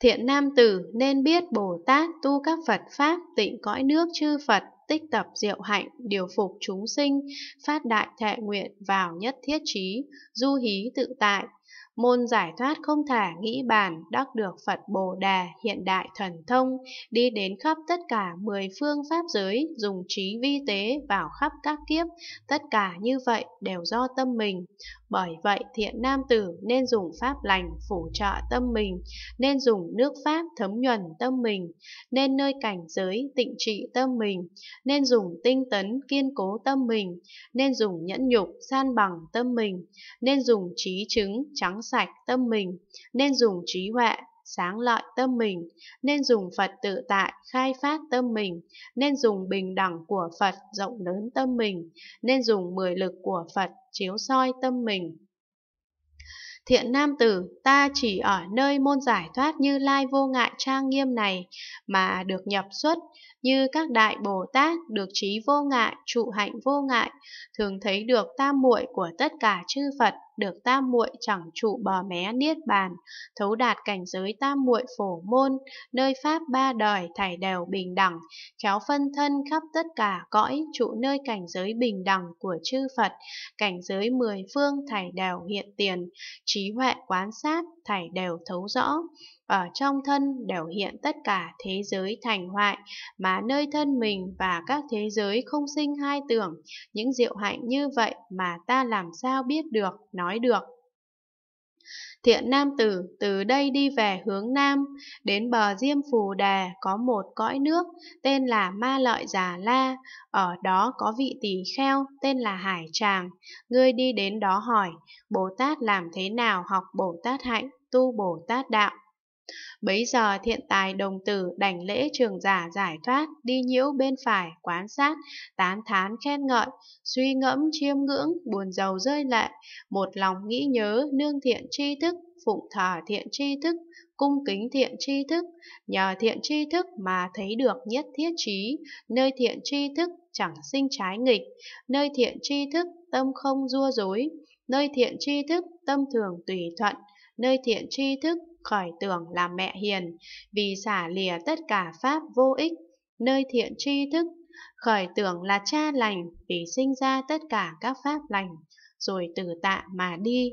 Thiện nam tử nên biết Bồ Tát tu các Phật Pháp tịnh cõi nước chư Phật tích tập diệu hạnh, điều phục chúng sinh, phát đại thệ nguyện vào nhất thiết trí, du hí tự tại, Môn giải thoát không thả nghĩ bàn đắc được Phật Bồ Đà hiện đại thần thông, đi đến khắp tất cả mười phương pháp giới, dùng trí vi tế vào khắp các kiếp, tất cả như vậy đều do tâm mình. Bởi vậy thiện nam tử nên dùng pháp lành phủ trợ tâm mình, nên dùng nước pháp thấm nhuần tâm mình, nên nơi cảnh giới tịnh trị tâm mình, nên dùng tinh tấn kiên cố tâm mình, nên dùng nhẫn nhục san bằng tâm mình, nên dùng trí chứng trắng sạch tâm mình, nên dùng trí huệ sáng lợi tâm mình, nên dùng Phật tự tại khai phát tâm mình, nên dùng bình đẳng của Phật rộng lớn tâm mình, nên dùng mười lực của Phật chiếu soi tâm mình. Thiện nam tử, ta chỉ ở nơi môn giải thoát như lai vô ngại trang nghiêm này mà được nhập xuất, như các đại Bồ Tát được trí vô ngại, trụ hạnh vô ngại, thường thấy được tam muội của tất cả chư Phật, được tam muội chẳng trụ bò mé niết bàn, thấu đạt cảnh giới tam muội phổ môn, nơi pháp ba đời thảy đều bình đẳng, khéo phân thân khắp tất cả cõi trụ nơi cảnh giới bình đẳng của chư Phật, cảnh giới mười phương thảy đều hiện tiền, trí huệ quán sát thảy đều thấu rõ ở trong thân đều hiện tất cả thế giới thành hoại, mà nơi thân mình và các thế giới không sinh hai tưởng, những diệu hạnh như vậy mà ta làm sao biết được, nói được. Thiện nam tử từ đây đi về hướng nam, đến bờ Diêm Phù Đà có một cõi nước tên là Ma Lợi Già La, ở đó có vị tỳ kheo tên là Hải Tràng. Ngươi đi đến đó hỏi, Bồ Tát làm thế nào học Bồ Tát hạnh, tu Bồ Tát đạo. Bấy giờ thiện tài đồng tử đảnh lễ trường giả giải thoát, đi nhiễu bên phải, quán sát, tán thán khen ngợi, suy ngẫm chiêm ngưỡng, buồn giàu rơi lệ, một lòng nghĩ nhớ, nương thiện tri thức, phụng thờ thiện tri thức, cung kính thiện tri thức, nhờ thiện tri thức mà thấy được nhất thiết trí, nơi thiện tri thức chẳng sinh trái nghịch, nơi thiện tri thức tâm không rua dối nơi thiện tri thức tâm thường tùy thuận, nơi thiện tri thức khỏi tưởng là mẹ hiền, vì xả lìa tất cả pháp vô ích, nơi thiện tri thức khởi tưởng là cha lành vì sinh ra tất cả các pháp lành rồi từ tạ mà đi